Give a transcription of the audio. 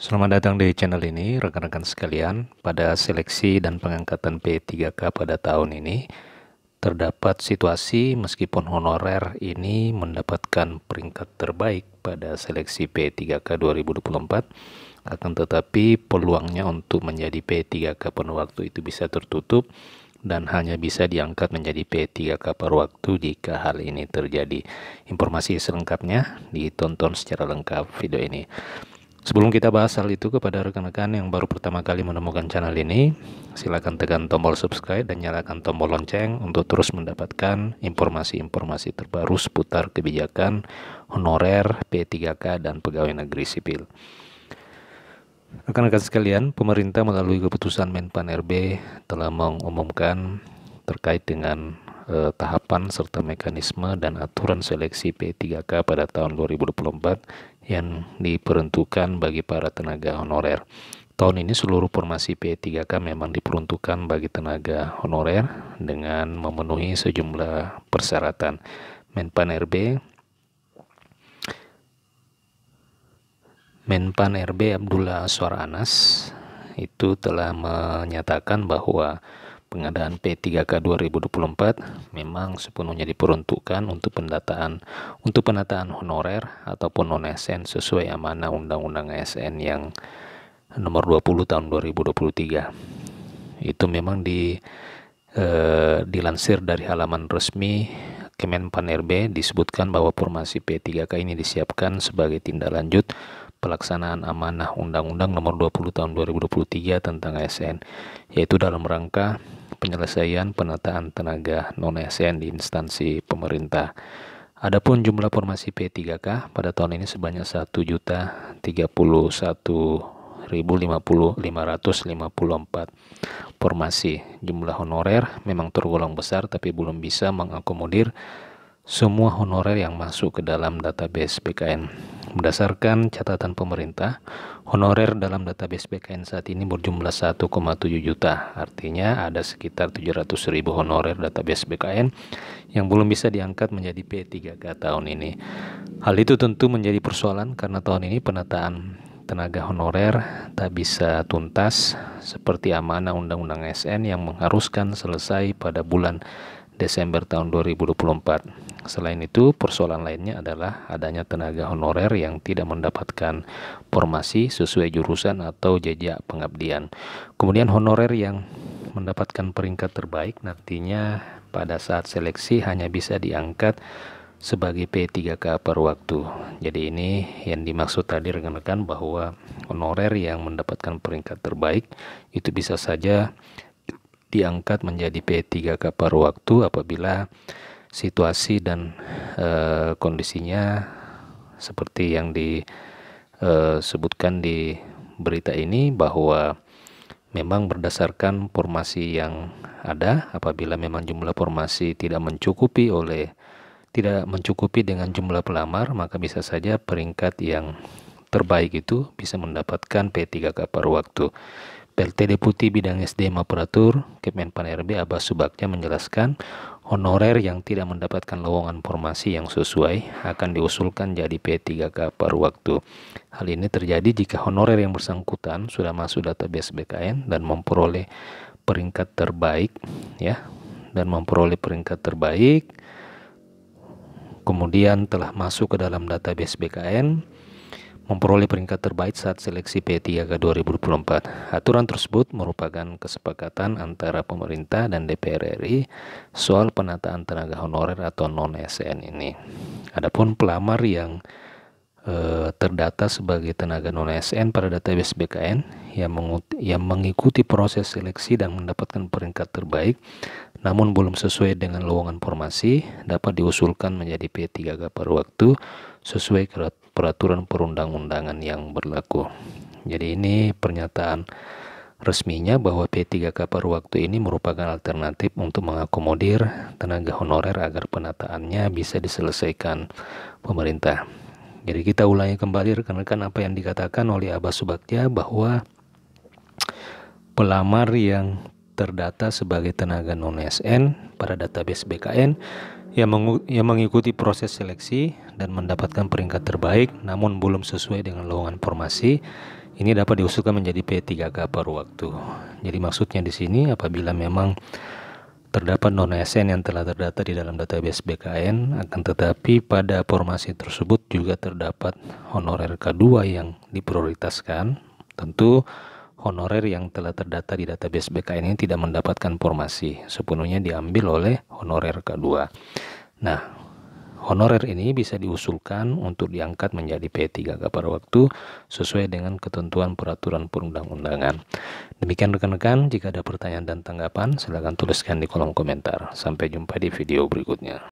Selamat datang di channel ini, rekan-rekan sekalian. Pada seleksi dan pengangkatan P3K pada tahun ini, terdapat situasi meskipun honorer ini mendapatkan peringkat terbaik pada seleksi P3K 2024, akan tetapi peluangnya untuk menjadi P3K penuh waktu itu bisa tertutup dan hanya bisa diangkat menjadi P3K per waktu jika hal ini terjadi. Informasi selengkapnya ditonton secara lengkap video ini. Sebelum kita bahas hal itu kepada rekan-rekan yang baru pertama kali menemukan channel ini, silakan tekan tombol subscribe dan nyalakan tombol lonceng untuk terus mendapatkan informasi-informasi terbaru seputar kebijakan, honorer, P3K, dan pegawai negeri sipil. Rekan-rekan sekalian, pemerintah melalui keputusan Menpan RB telah mengumumkan terkait dengan eh, tahapan serta mekanisme dan aturan seleksi P3K pada tahun 2024 yang diperuntukkan bagi para tenaga honorer. Tahun ini seluruh formasi P3K memang diperuntukkan bagi tenaga honorer dengan memenuhi sejumlah persyaratan. Menpan RB Menpan RB Abdullah Suaranas itu telah menyatakan bahwa pengadaan P3K 2024 memang sepenuhnya diperuntukkan untuk pendataan untuk penataan honorer ataupun non ASN sesuai amanah Undang-Undang ASN yang nomor 20 tahun 2023. Itu memang di eh, dilansir dari halaman resmi Kemenpan RB disebutkan bahwa formasi P3K ini disiapkan sebagai tindak lanjut pelaksanaan amanah Undang-Undang Nomor 20 Tahun 2023 tentang ASN, yaitu dalam rangka penyelesaian penataan tenaga non-ASN di instansi pemerintah. Adapun jumlah formasi P3K pada tahun ini sebanyak 1.031.554 formasi. Jumlah honorer memang tergolong besar tapi belum bisa mengakomodir semua honorer yang masuk ke dalam database BKN. Berdasarkan catatan pemerintah, honorer dalam database BKN saat ini berjumlah 1,7 juta. Artinya ada sekitar 700 ribu honorer database BKN yang belum bisa diangkat menjadi P3K tahun ini. Hal itu tentu menjadi persoalan karena tahun ini penataan tenaga honorer tak bisa tuntas seperti amanah Undang-Undang SN yang mengharuskan selesai pada bulan Desember tahun 2024. Selain itu, persoalan lainnya adalah adanya tenaga honorer yang tidak mendapatkan formasi sesuai jurusan atau jejak pengabdian. Kemudian honorer yang mendapatkan peringkat terbaik nantinya pada saat seleksi hanya bisa diangkat sebagai P3K per waktu. Jadi ini yang dimaksud tadi rekan-rekan bahwa honorer yang mendapatkan peringkat terbaik itu bisa saja diangkat menjadi P3K per waktu apabila situasi dan e, kondisinya seperti yang disebutkan eh, di berita ini bahwa memang berdasarkan formasi yang ada apabila memang jumlah formasi tidak mencukupi oleh tidak mencukupi dengan jumlah pelamar maka bisa saja peringkat yang terbaik itu bisa mendapatkan P3K per waktu. PLT Deputi Bidang SDM Aparatur Kemenpan RB Abbas Subaknya menjelaskan Honorer yang tidak mendapatkan lowongan formasi yang sesuai akan diusulkan jadi P3K per waktu. Hal ini terjadi jika honorer yang bersangkutan sudah masuk database BKN dan memperoleh peringkat terbaik ya dan memperoleh peringkat terbaik kemudian telah masuk ke dalam database BKN memperoleh peringkat terbaik saat seleksi P3K 2024. Aturan tersebut merupakan kesepakatan antara pemerintah dan DPR RI soal penataan tenaga honorer atau non-SN ini. Adapun pelamar yang e, terdata sebagai tenaga non-SN pada database BKN yang, yang mengikuti proses seleksi dan mendapatkan peringkat terbaik namun belum sesuai dengan lowongan formasi dapat diusulkan menjadi P3K per waktu sesuai peraturan perundang-undangan yang berlaku. Jadi ini pernyataan resminya bahwa P3K per waktu ini merupakan alternatif untuk mengakomodir tenaga honorer agar penataannya bisa diselesaikan pemerintah. Jadi kita ulangi kembali rekan-rekan apa yang dikatakan oleh Abbas Subakja bahwa pelamar yang terdata sebagai tenaga non-SN pada database BKN yang, yang mengikuti proses seleksi dan mendapatkan peringkat terbaik namun belum sesuai dengan lowongan formasi ini dapat diusulkan menjadi P3K per waktu. Jadi maksudnya di sini apabila memang terdapat non-ASN yang telah terdata di dalam database BKN, akan tetapi pada formasi tersebut juga terdapat honorer K2 yang diprioritaskan. Tentu honorer yang telah terdata di database BKN ini tidak mendapatkan formasi, sepenuhnya diambil oleh honorer kedua. Nah, honorer ini bisa diusulkan untuk diangkat menjadi P3K pada waktu sesuai dengan ketentuan peraturan perundang-undangan. Demikian rekan-rekan, jika ada pertanyaan dan tanggapan silakan tuliskan di kolom komentar. Sampai jumpa di video berikutnya.